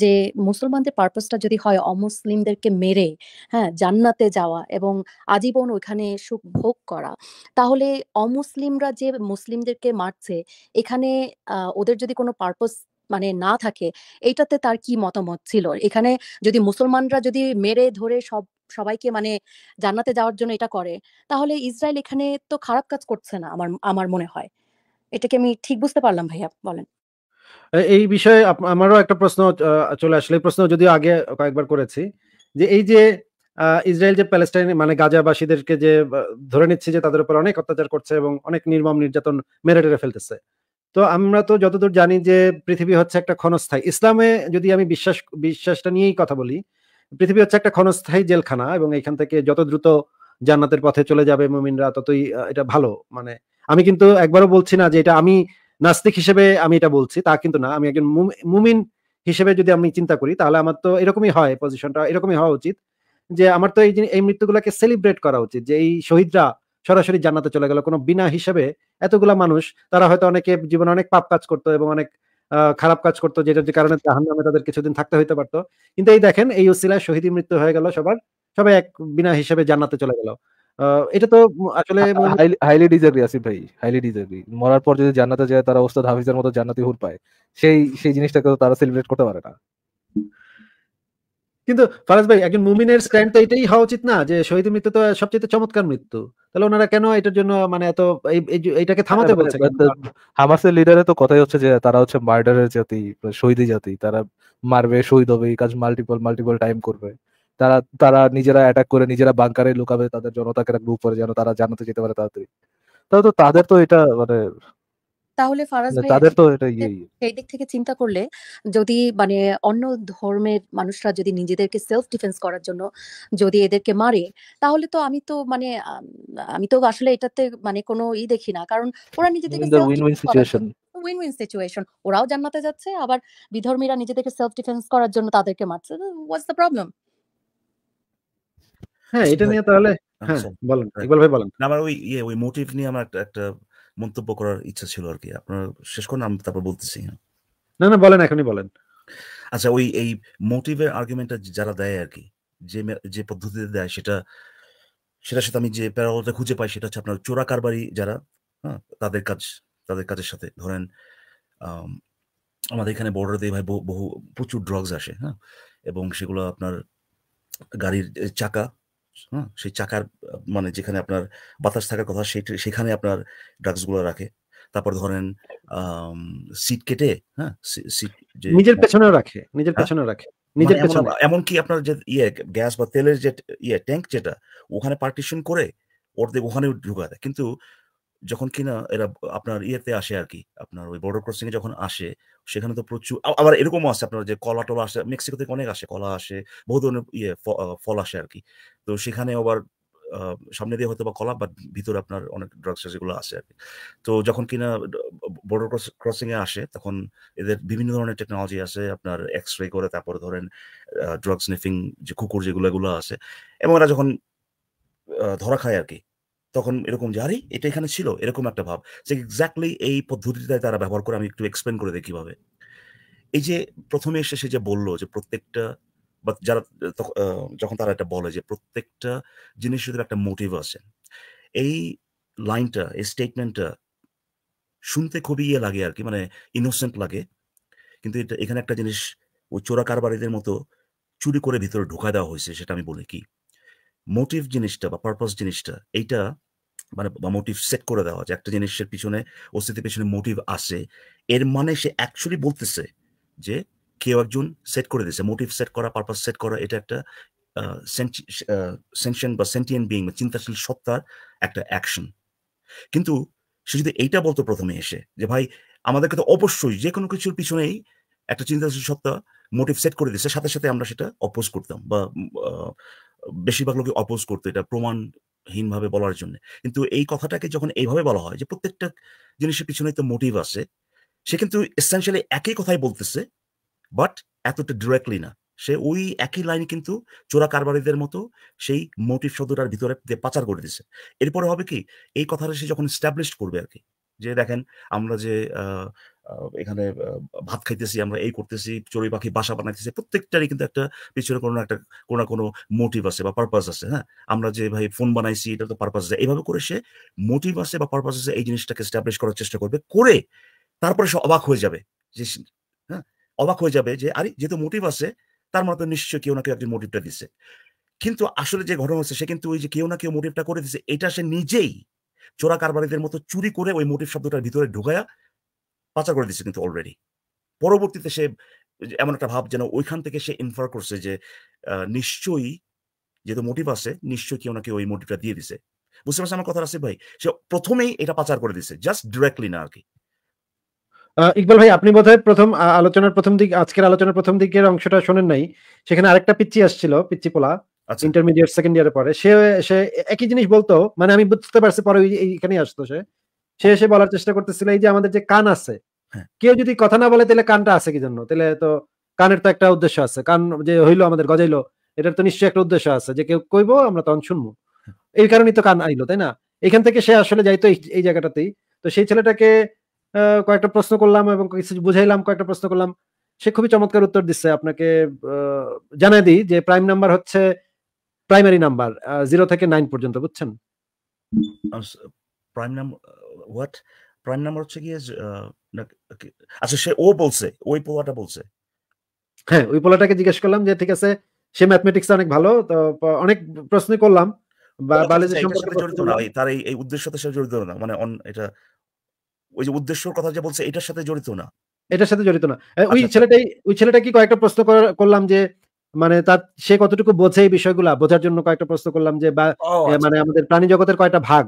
E: যে মুসলমানদের পারপাসটা যদি হয় অমুসলিমদেরকে মেরে হ্যাঁ জান্নাতে যাওয়া এবং আজীবন ওইখানে সুখ ভোগ করা তাহলে অমুসলিমরা যে মুসলিমদেরকে মারছে এখানে ওদের যদি কোনো পারপাস মানে না থাকে এইটাতে তার কি মতামত ছিল এখানে যদি মুসলমানরা যদি মেরে ধরে সব সবাইকে মানে জান্নাতে যাওয়ার জন্য এটা করে তাহলে ইসরায়েল এখানে তো খারাপ কাজ করছে না আমার আমার মনে হয় এটা কি আমি ঠিক বুঝতে পারলাম ভাইয়া বলেন
B: এই বিষয়ে আমারও একটা প্রশ্ন চলে আসলে প্রশ্ন যদিও আগে কয়েকবার করেছি যে এই যে ইসরায়েল যে প্যালেস্টাইন মানে গাজাবাসীদেরকে যে ধরে নিচ্ছে যে তাদের উপর অনেক অত্যাচার করছে এবং অনেক নির্মম নির্যাতন মেরে টেরে ফেলতেছে তো আমরা তো যতদূর জানি যে পৃথিবী হচ্ছে একটা ক্ষণস্থায়ী ইসলামে যদি আমি বিশ্বাস বিশ্বাসটা নিয়েই কথা বলি পৃথিবী হচ্ছে একটা ক্ষণস্থায়ী জেলখানা এবং এখান থেকে যত দ্রুত জান্নাতের পথে চলে যাবে মুমিনরা ততই এটা ভালো মানে আমি কিন্তু একবারও বলছি না যে এটা আমি নাস্তিক হিসেবে আমি এটা বলছি তা কিন্তু না আমি একজন মুমিন হিসেবে যদি আমি চিন্তা করি তাহলে আমার তো এরকমই হয় পজিশনটা এরকমই হওয়া উচিত যে আমার তো এই এই মৃত্যুগুলোকে সেলিব্রেট করা উচিত যে এই শহীদরা সরাসরি জান্নাতে চলে গেল কোনো বিনা হিসেবে এতগুলা মানুষ তারা হয়তো অনেকে জীবনে অনেক পাপ কাজ করতো এবং অনেক খারাপ কাজ করতো যেটার যে কারণে জাহান নামে তাদের কিছুদিন থাকতে হইতে পারতো কিন্তু এই দেখেন এই ওসিলায় শহীদ মৃত্যু হয়ে গেল সবার সবাই এক বিনা হিসেবে জান্নাতে চলে গেল এটা তো আসলে
C: হাইলি ডিজার্ভি আসিফ ভাই হাইলি ডিজার্ভি মরার পর যদি জান্নাতে যায় তারা ওস্তাদ হাফিজের মতো জান্নাতি হুর পায়
B: সেই সেই জিনিসটাকে তারা সেলিব্রেট করতে পারে না কিন্তু ফারাজ ভাই একজন মুমিনের স্ট্যান্ড তো এটাই হওয়া উচিত না যে শহীদ মৃত্যু তো সবচেয়ে চমৎকার মৃত্যু তাহলে ওনারা কেন এটার জন্য মানে এত এইটাকে থামাতে হ্যাঁ, বলছে
C: হামাসের লিডারে তো কথাই হচ্ছে যে তারা হচ্ছে মার্ডারের জাতি শহীদ জাতি তারা মারবে শহীদ হবে এই কাজ মাল্টিপল মাল্টিপল টাইম করবে তারা তারা নিজেরা অ্যাটাক করে নিজেরা বাংকারে লুকাবে তাদের জনতাকে রাখবে উপরে যেন তারা জানাতে যেতে পারে তাড়াতাড়ি তাহলে তো তাদের তো এটা মানে
E: তাহলে ফারাজ মানে ভাই তাদের তো এটা এই ইয়ে, ইয়ে। দিক থেকে চিন্তা করলে যদি মানে অন্য ধর্মের মানুষরা যদি নিজেদেরকে সেলফ ডিফেন্স করার জন্য যদি এদেরকে মারে তাহলে তো আমি তো মানে আমি তো আসলে এটাতে মানে কোনো ই দেখি না কারণ ওরা নিজেদেরকে win win situation win win situation ওরাও জান্নাতে যাচ্ছে আবার বিধর্মীরা নিজেদেরকে সেলফ ডিফেন্স করার জন্য তাদেরকে মারছে হোয়াটস দ্য প্রবলেম
B: হ্যাঁ এটা নিয়ে তাহলে
D: হ্যাঁ, ইয়ে, মন্তব্য করার ইচ্ছা ছিল আপনার শেষ বলতেছি হ্যাঁ। না না বলেন বলেন আচ্ছা ওই মোটিভের যারা দেয় আরকি যে পদ্ধতিতে দেয় সেটা সেটার সাথে আমি যে প্যারালটা খুঁজে পাই সেটা হচ্ছে আপনার চোরা কারবারি যারা হ্যাঁ তাদের কাজ তাদের কাজের সাথে ধরেন আমাদের এখানে বর্ডার দিয়ে ভাই বহু প্রচুর ড্রাগস আসে হ্যাঁ এবং সেগুলো আপনার গাড়ির চাকা সেই চাকার মানে যেখানে আপনার বাতাস থাকার কথা সেখানে আপনার ড্রাগসগুলো রাখে তারপর ধরেন সিট কেটে হ্যাঁ সিট নিজের হ্যাঁ। পেছনে রাখে নিজের হ্যাঁ। পেছনে রাখে নিজের মানে পেছনে এমনকি আপনার যে ইয়ে গ্যাস বা তেলের যে ইয়ে ট্যাঙ্ক যেটা ওখানে পার্টিশন করে অর্ধেক ওখানে ঢুকা দেয় কিন্তু যখন কিনা এরা আপনার ইয়েতে আসে আর কি আপনার ওই বর্ডার ক্রসিং এ যখন আসে সেখানে তো প্রচুর আবার এরকমও আছে আপনার যে কলা টলা আসে মেক্সিকো থেকে অনেক আসে কলা আসে বহু ধরনের ইয়ে ফল আসে আর কি তো সেখানে আবার সামনে দিয়ে হয়তো বা কলা বাট ভিতরে আপনার অনেক ড্রাগস যেগুলো আছে আর কি তো যখন কিনা বর্ডার ক্রসিং এ আসে তখন এদের বিভিন্ন ধরনের টেকনোলজি আছে আপনার এক্স রে করে তারপরে ধরেন ড্রাগস স্নিফিং যে কুকুর যেগুলো এগুলো আছে এবং এরা যখন ধরা খায় আর কি তখন এরকম যে এটা এখানে ছিল এরকম একটা ভাব সে এক্স্যাক্টলি এই পদ্ধতিটাই তারা ব্যবহার করে আমি একটু এক্সপ্লেন করে দেখি ভাবে এই যে প্রথমে এসে সে যে বললো যে প্রত্যেকটা বা যারা যখন তারা এটা বলে যে প্রত্যেকটা জিনিস যদি একটা মোটিভ আছে এই লাইনটা এই স্টেটমেন্টটা শুনতে খুবই ইয়ে লাগে আর কি মানে ইনোসেন্ট লাগে কিন্তু এটা এখানে একটা জিনিস ওই চোরা কারবারিদের মতো চুরি করে ভিতরে ঢোকা দেওয়া হয়েছে সেটা আমি বলি কি মোটিভ জিনিসটা বা পারপাস জিনিসটা এইটা মানে বা মোটিভ সেট করে দেওয়া যে একটা জিনিসের পিছনে অস্তিত্বের পিছনে মোটিভ আছে এর মানে সে অ্যাকচুয়ালি বলতেছে যে কেউ একজন সেট করে দিয়েছে মোটিভ সেট করা পারপাস সেট করা এটা একটা সেনশন বা সেন্টিয়ান বিং বা চিন্তাশীল সত্তার একটা অ্যাকশন কিন্তু সে যদি এইটা বলতো প্রথমে এসে যে ভাই আমাদেরকে তো অবশ্যই যে কোনো কিছুর পিছনেই একটা চিন্তাশীল সত্তা মোটিভ সেট করে দিচ্ছে সাথে সাথে আমরা সেটা অপোজ করতাম বা বেশিরভাগ লোকে অপোজ করতো এটা প্রমাণহীনভাবে বলার জন্য কিন্তু এই কথাটাকে যখন এইভাবে বলা হয় যে প্রত্যেকটা জিনিসের পিছনে তো মোটিভ আছে সে কিন্তু এসেন্সিয়ালি একই কথাই বলতেছে বাট এতটা ডিরেক্টলি না সে ওই একই লাইন কিন্তু চোরা কারবারিদের মতো সেই মোটিভ শব্দটার ভিতরে পাচার করে দিছে এরপরে হবে কি এই কথাটা সে যখন স্ট্যাবলিশ করবে আর কি যে দেখেন আমরা যে এখানে ভাত খাইতেছি আমরা এই করতেছি চড়ুই পাখি বাসা বানাইতেছি প্রত্যেকটারই কিন্তু একটা পিছনে কোনো একটা কোনো কোনো মোটিভ আছে বা পারপাস আছে হ্যাঁ আমরা যে ভাই ফোন বানাইছি এটা তো পারপাস আছে এইভাবে করে সে মোটিভ আছে বা পারপাস আছে এই জিনিসটাকে স্ট্যাবলিশ করার চেষ্টা করবে করে তারপরে সে অবাক হয়ে যাবে যে হ্যাঁ অবাক হয়ে যাবে যে আরে যেহেতু মোটিভ আছে তার মানে তো কেউ না কেউ একটা মোটিভটা দিছে কিন্তু আসলে যে ঘটনা হচ্ছে সে কিন্তু ওই যে কেউ না কেউ মোটিভটা করে দিছে এটা সে নিজেই চোরা কারবারিদের মতো চুরি করে ওই মোটিভ শব্দটার ভিতরে ঢুকায়া পাচার করে দিচ্ছে কিন্তু অলরেডি পরবর্তীতে সে এমন একটা ভাব যেন ওইখান থেকে সে ইনফার করছে যে নিশ্চয়ই যেহেতু মোটিভ আছে নিশ্চয়ই কেউ ওনাকে ওই মোটিভটা দিয়ে দিছে বুঝতে পারছি আমার কথা আছে ভাই সে প্রথমেই এটা পাচার করে দিছে জাস্ট ডিরেক্টলি না আর কি
B: ইকবাল ভাই আপনি বোধহয় প্রথম আলোচনার প্রথম দিক আজকের আলোচনার প্রথম দিকের অংশটা শোনেন নাই সেখানে আরেকটা পিচ্ছি আসছিল পিচ্চি পোলা ইন্টারমিডিয়েট সেকেন্ড ইয়ারে পরে সে সে একই জিনিস বলতো মানে আমি বুঝতে পারছি পরে এখানে আসতো সে সে এসে বলার চেষ্টা করতেছিল এই যে আমাদের যে কান আছে হ্যাঁ। কেউ যদি কথা না বলে তাহলে কানটা আছে কি জন্য তাহলে তো কানের তো একটা উদ্দেশ্য আছে কান যে হইলো আমাদের গজাইলো এটার তো নিশ্চয়ই একটা উদ্দেশ্য আছে যে কেউ কইবো আমরা তখন শুনবো এই কারণেই তো কান আইলো তাই না এখান থেকে সে আসলে যাইতো এই জায়গাটাতেই তো সেই ছেলেটাকে কয়েকটা প্রশ্ন করলাম এবং কিছু বুঝাইলাম কয়েকটা প্রশ্ন করলাম সে খুবই চমৎকার উত্তর দিচ্ছে আপনাকে জানাই দিই যে প্রাইম নাম্বার হচ্ছে প্রাইমারি নাম্বার জিরো থেকে নাইন পর্যন্ত বুঝছেন
D: prime number what prime number হচ্ছে গিয়ে আচ্ছা সে ও বলছে ওই পোলাটা বলছে হ্যাঁ ওই পোলাটাকে জিজ্ঞেস করলাম যে ঠিক আছে সে ম্যাথমেটিক্স
B: অনেক ভালো তো অনেক করলাম
D: তার এই উদ্দেশ্যের জড়িত না মানে এটা ওই যে উদ্দেশ্যর কথা যে বলছে এটার সাথে জড়িত না এটার
B: সাথে জড়িত না ওই আচ্ছা, আচ্ছা। ছেলেটাই ওই ছেলেটা কি কয়েকটা প্রশ্ন করলাম যে মানে তার সে কতটুকু বোঝে এই বিষয়গুলা বোঝার জন্য কয়েকটা প্রশ্ন করলাম যে বা আচ্ছা। মানে আমাদের প্রাণী জগতের কয়টা ভাগ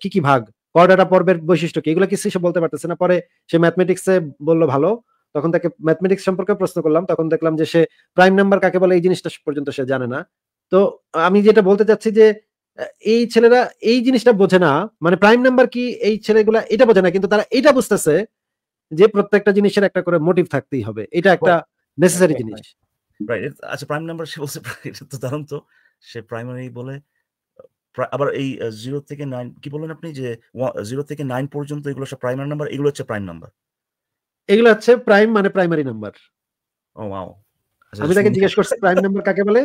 B: কি কি ভাগ কয়টা পর্বের বৈশিষ্ট্য কি এগুলো কিছু সে বলতে পারতেছে না পরে সে এ বললো ভালো তখন তাকে ম্যাথমেটিক্স সম্পর্কে প্রশ্ন করলাম তখন দেখলাম যে সে প্রাইম নাম্বার কাকে বলে এই জিনিসটা পর্যন্ত সে জানে না তো আমি যেটা বলতে চাচ্ছি যে এই ছেলেরা এই জিনিসটা বোঝে না মানে প্রাইম নাম্বার কি এই ছেলেগুলা এটা বোঝে না কিন্তু তারা এটা বুঝতেছে যে প্রত্যেকটা জিনিসের একটা করে মোটিভ থাকতেই হবে এটা একটা নেসেসারি জিনিস
D: রাইট আচ্ছা প্রাইম নাম্বার সে বলছে তো তো সে প্রাইমারি বলে আবার এই জিরো থেকে নাইন কি বলেন আপনি যে জিরো থেকে নাইন পর্যন্ত এগুলো সব প্রাইমারি নাম্বার এগুলো হচ্ছে প্রাইম নাম্বার এগুলো হচ্ছে প্রাইম মানে প্রাইমারি নাম্বার ও আচ্ছা, আমি তাকে জিজ্ঞেস
B: করছি প্রাইম নাম্বার কাকে বলে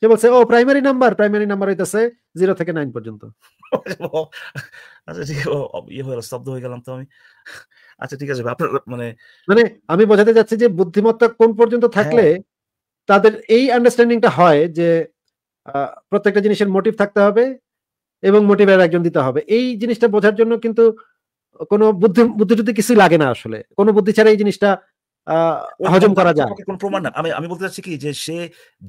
B: সে বলছে ও প্রাইমারি নাম্বার প্রাইমারি নাম্বার হইতাছে জিরো থেকে নাইন পর্যন্ত
D: আচ্ছা ঠিক ইয়ে হয়ে স্তব্ধ হয়ে গেলাম তো আমি আচ্ছা ঠিক আছে আপনার মানে মানে আমি বোঝাতে যাচ্ছি যে বুদ্ধিমত্তা কোন পর্যন্ত থাকলে হ্যাঁ। তাদের এই আন্ডারস্ট্যান্ডিংটা
B: হয় যে প্রত্যেকটা জিনিসের মোটিভ থাকতে হবে এবং মোটিভের একজন দিতে হবে এই জিনিসটা বোঝার জন্য কিন্তু কোনো বুদ্ধি যদি কিছু লাগে না আসলে কোনো বুদ্ধি ছাড়া এই
D: জিনিসটা হজম করা যায় কোন প্রমাণ না আমি আমি বলতে চাচ্ছি কি যে সে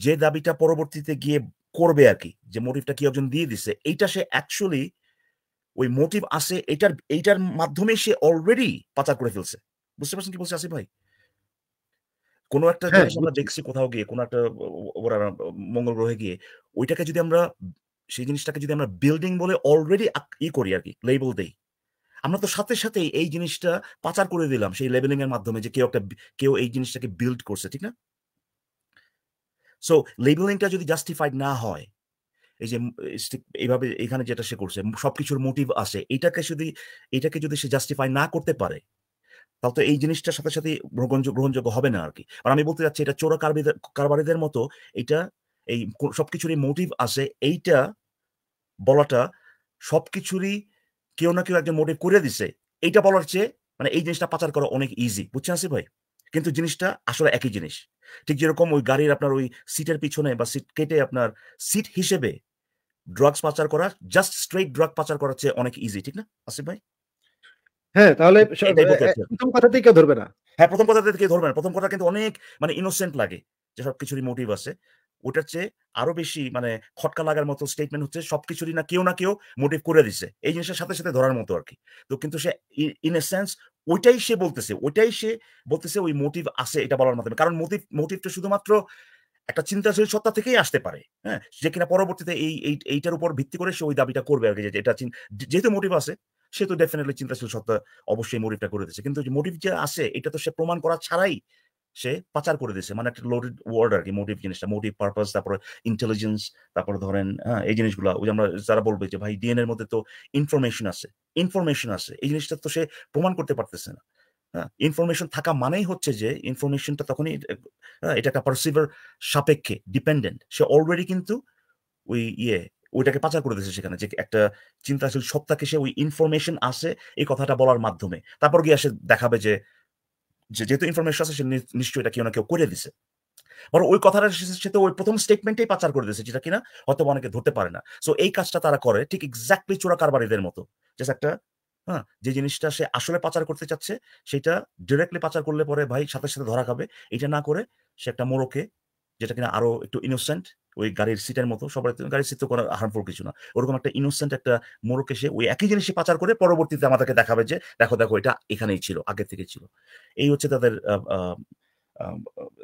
D: যে দাবিটা পরবর্তীতে গিয়ে করবে আর কি যে মোটিভটা কি একজন দিয়ে দিছে এইটা সে অ্যাকচুয়ালি ওই মোটিভ আছে এটার এইটার মাধ্যমে সে অলরেডি পাচার করে ফেলছে বুঝতে পারছেন কি বলছে আসিফ ভাই কোনো একটা হ্যাঁ, জিনিস আমরা দেখছি কোথাও গিয়ে কোনো একটা ওরা মঙ্গল গ্রহে গিয়ে ওইটাকে যদি আমরা সেই জিনিসটাকে যদি আমরা বিল্ডিং বলে অলরেডি ই করি আর কি লেবেল দেই আমরা তো সাথে সাথে এই জিনিসটা পাচার করে দিলাম সেই লেবেলিং এর মাধ্যমে যে কেউ একটা কেউ এই জিনিসটাকে বিল্ড করছে ঠিক না সো লেবেলিংটা যদি জাস্টিফাইড না হয় এই যে এইভাবে এখানে যেটা সে করছে সবকিছুর মোটিভ আছে এটাকে যদি এটাকে যদি সে জাস্টিফাই না করতে পারে তাহলে তো এই জিনিসটার সাথে সাথে গ্রহণযোগ্য হবে না আর কি আর আমি বলতে চাচ্ছি এটা চোরা কারবারিদের মতো এটা এই সবকিছুরই মোটিভ আছে এইটা বলাটা সবকিছুরই কেউ না কেউ একজন মোটিভ করে দিছে এইটা বলার চেয়ে মানে এই জিনিসটা পাচার করা অনেক ইজি বুঝছেন আসি ভাই কিন্তু জিনিসটা আসলে একই জিনিস ঠিক যেরকম ওই গাড়ির আপনার ওই সিটের পিছনে বা সিট কেটে আপনার সিট হিসেবে ড্রাগস পাচার করা জাস্ট স্ট্রেট ড্রাগ পাচার করার চেয়ে অনেক ইজি ঠিক না আসিফ ভাই হ্যাঁ, মোটিভ হ্যাঁ, মানে আছে মানে সবকিছুরই না কেউ না কেউ মোটিভ করে দিছে এই জিনিসের সাথে সাথে ধরার মতো আর কি তো কিন্তু সে ইন এ সেন্স ওইটাই সে বলতেছে ওইটাই সে বলতেছে ওই মোটিভ আছে এটা বলার মাধ্যমে কারণ মোটিভ মোটিভটা শুধুমাত্র একটা চিন্তাশীল সত্তা থেকেই আসতে পারে হ্যাঁ যে কিনা পরবর্তীতে এই এইটার উপর ভিত্তি করে সে ওই দাবিটা করবে আর কি যেহেতু মোটিভ আছে সে তো ডেফিনেটলি চিন্তাশীল সত্তা অবশ্যই মোটিভটা করে দিচ্ছে কিন্তু মোটিভ যে আছে এটা তো সে প্রমাণ করা ছাড়াই সে পাচার করে দিয়েছে মানে একটা লোডেড ওয়ার্ড আর কি মোটিভ জিনিসটা মোটিভ পারপাস তারপরে ইন্টেলিজেন্স তারপরে ধরেন হ্যাঁ এই জিনিসগুলো ওই আমরা যারা বলবে যে ভাই ডিএনএর মধ্যে তো ইনফরমেশন আছে ইনফরমেশন আছে এই জিনিসটা তো সে প্রমাণ করতে পারতেছে না ইনফরমেশন হ্যাঁ, থাকা মানেই হচ্ছে যে ইনফরমেশনটা তখনই হ্যাঁ, এটা একটা পারসিভার সাপেক্ষে ডিপেন্ডেন্ট সে অলরেডি কিন্তু ওই ইয়ে ওইটাকে পাচার করে দিয়েছে সেখানে যে একটা চিন্তাশীল সত্তাকে সে ওই ইনফরমেশন আসে এই কথাটা বলার মাধ্যমে তারপর গিয়ে সে দেখাবে যে যেহেতু ইনফরমেশন আছে সে নিশ্চয়ই এটা কেউ না কেউ করে দিছে বরং ওই কথাটা তো ওই প্রথম স্টেটমেন্টেই পাচার করে দিয়েছে যেটা কিনা হয়তো অনেকে ধরতে পারে না সো এই কাজটা তারা করে ঠিক এক্স্যাক্টলি চোরা কারবারিদের মতো জাস্ট একটা হ্যাঁ যে জিনিসটা সে আসলে পাচার করতে চাচ্ছে সেটা ডিরেক্টলি পাচার করলে পরে ভাই সাথে সাথে ধরা খাবে এটা না করে সে একটা মোরকে যেটা কিনা আরো একটু ইনোসেন্ট ওই গাড়ির সিটের মতো সবার গাড়ির সিট তো কোনো হার্মফুল কিছু না ওরকম একটা ইনোসেন্ট একটা মোড়ক এসে ওই একই জিনিস পাচার করে পরবর্তীতে আমাদেরকে দেখাবে যে দেখো দেখো এটা এখানেই ছিল আগে থেকে ছিল এই হচ্ছে তাদের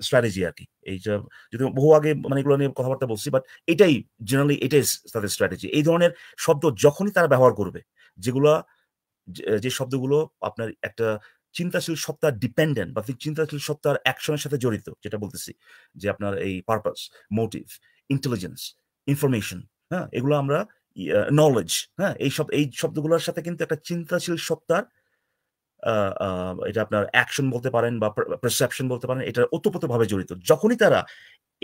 D: স্ট্র্যাটেজি আর কি এই যে যদি বহু আগে মানে এগুলো নিয়ে কথাবার্তা বলছি বাট এটাই জেনারেলি এটাই তাদের স্ট্র্যাটেজি এই ধরনের শব্দ যখনই তারা ব্যবহার করবে যেগুলো যে শব্দগুলো আপনার একটা চিন্তাশীল সত্তার ডিপেন্ডেন্ট বা চিন্তাশীল সত্তার অ্যাকশনের সাথে জড়িত যেটা বলতেছি যে আপনার এই পারপাস মোটিভ ইন্টেলিজেন্স ইনফরমেশন হ্যাঁ এগুলো আমরা নলেজ হ্যাঁ এই সব এই শব্দগুলোর সাথে কিন্তু একটা চিন্তাশীল সত্তার এটা আপনার অ্যাকশন বলতে পারেন বা প্রসেপশন বলতে পারেন এটা ওতপ্রোতভাবে জড়িত যখনই তারা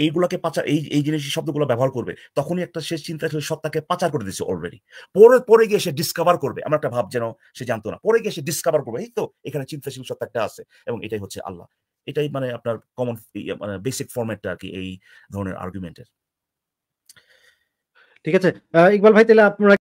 D: এইগুলাকে পাচার এই এই জিনিস শব্দগুলো ব্যবহার করবে তখনই একটা সে চিন্তাশীল সত্তাকে পাচার করে দিচ্ছে অলরেডি পরে পরে গিয়ে সে ডিসকভার করবে আমার একটা ভাব যেন সে জানতো না পরে গিয়ে সে ডিসকভার করবে এই তো এখানে চিন্তাশীল সত্তা একটা আছে এবং এটাই হচ্ছে আল্লাহ এটাই মানে আপনার কমন মানে বেসিক ফর্মেটটা আর কি এই ধরনের আর্গুমেন্টের ঠিক আছে ইকবাল ভাই তাহলে আপনারা